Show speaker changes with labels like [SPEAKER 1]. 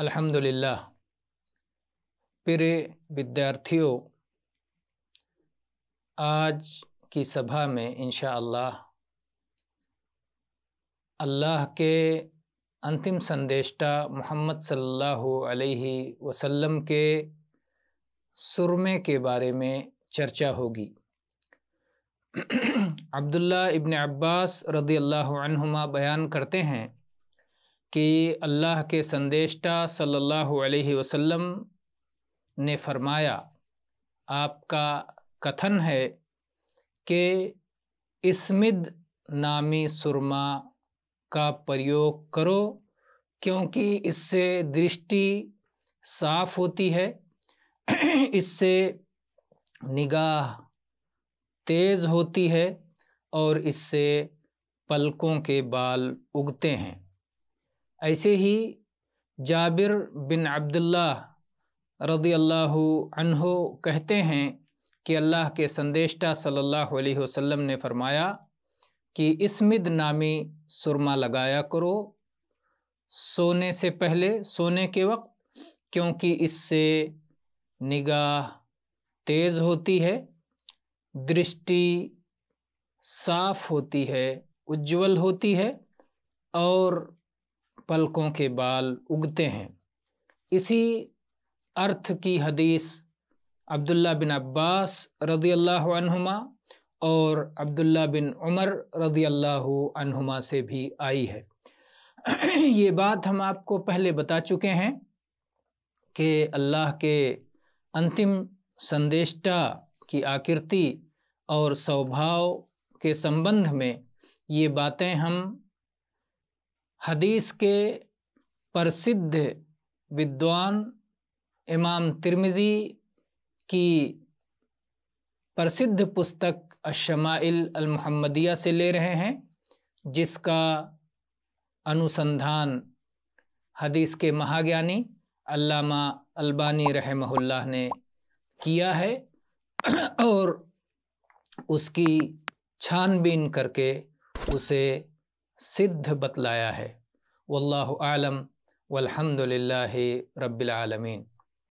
[SPEAKER 1] अल्हम्दुलिल्लाह प्रिय विद्यार्थियों आज की सभा में इनशा अल्लाह के अंतिम संदेष्टा मोहम्मद सल्लल्लाहु अलैहि वसल्लम के सुरमे के बारे में चर्चा होगी अब्दुल्ला इब्न अब्बास रदी अल्लाह बयान करते हैं कि अल्लाह के संदेशा सल्लल्लाहु अलैहि वसल्लम ने फरमाया आपका कथन है कि इसमिद नामी सुरमा का प्रयोग करो क्योंकि इससे दृष्टि साफ होती है इससे निगाह तेज़ होती है और इससे पलकों के बाल उगते हैं ऐसे ही जाबिर बिन अब्दुल्ला रदी अल्लाह अनहो कहते हैं कि अल्लाह के संदेशा सल्लल्लाहु अलैहि वसल्लम ने फरमाया कि इसमिद नामी सुरमा लगाया करो सोने से पहले सोने के वक्त क्योंकि इससे निगाह तेज़ होती है दृष्टि साफ़ होती है उज्जवल होती है और पलकों के बाल उगते हैं इसी अर्थ की हदीस अब्दुल्ला बिन अब्बास रदी अल्लाहुमा और अब्दुल्ला बिन उमर रदी अल्लाहुमा से भी आई है ये बात हम आपको पहले बता चुके हैं कि अल्लाह के अंतिम संदेष्टा की आकृति और स्वभाव के संबंध में ये बातें हम हदीस के प्रसिद्ध विद्वान इमाम तिरमिज़ी की प्रसिद्ध पुस्तक अशमाइल अलमहमदिया से ले रहे हैं जिसका अनुसंधान हदीस के महाज्ञानी अल्लामा अल्बानी रहमहुल्लाह ने किया है और उसकी छानबीन करके उसे सिद्ध बतलाया है वल्लाह आलम वल्हम्दुलिल्लाह